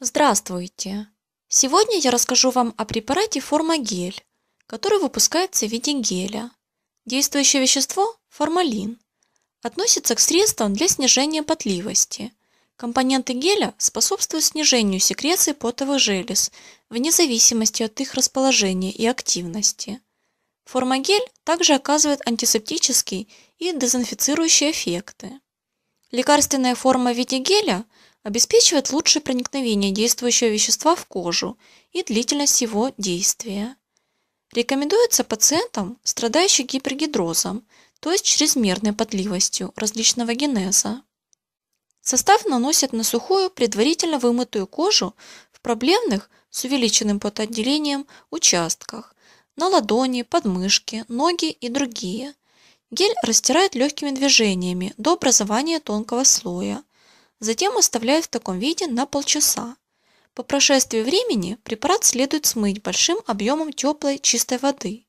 Здравствуйте! Сегодня я расскажу вам о препарате формагель, который выпускается в виде геля. Действующее вещество – формалин. Относится к средствам для снижения потливости. Компоненты геля способствуют снижению секреции потовых желез вне зависимости от их расположения и активности. Формагель также оказывает антисептический и дезинфицирующие эффекты. Лекарственная форма в виде геля обеспечивает лучшее проникновение действующего вещества в кожу и длительность его действия. Рекомендуется пациентам, страдающим гипергидрозом, то есть чрезмерной потливостью различного генеза. Состав наносят на сухую, предварительно вымытую кожу в проблемных с увеличенным потоотделением участках, на ладони, подмышки, ноги и другие. Гель растирают легкими движениями до образования тонкого слоя, затем оставляю в таком виде на полчаса. По прошествии времени препарат следует смыть большим объемом теплой чистой воды.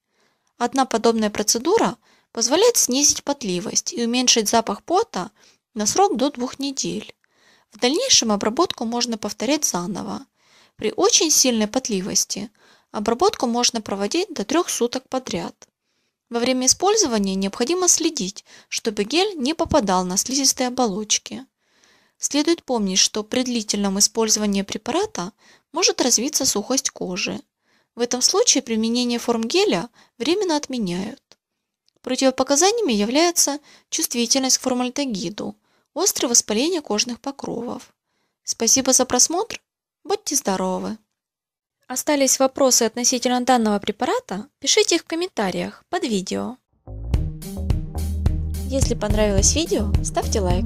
Одна подобная процедура позволяет снизить потливость и уменьшить запах пота на срок до двух недель. В дальнейшем обработку можно повторять заново. При очень сильной потливости обработку можно проводить до трех суток подряд. Во время использования необходимо следить, чтобы гель не попадал на слизистые оболочки. Следует помнить, что при длительном использовании препарата может развиться сухость кожи. В этом случае применение форм геля временно отменяют. Противопоказаниями является чувствительность к формальдегиду, острое воспаление кожных покровов. Спасибо за просмотр. Будьте здоровы! Остались вопросы относительно данного препарата? Пишите их в комментариях под видео. Если понравилось видео, ставьте лайк.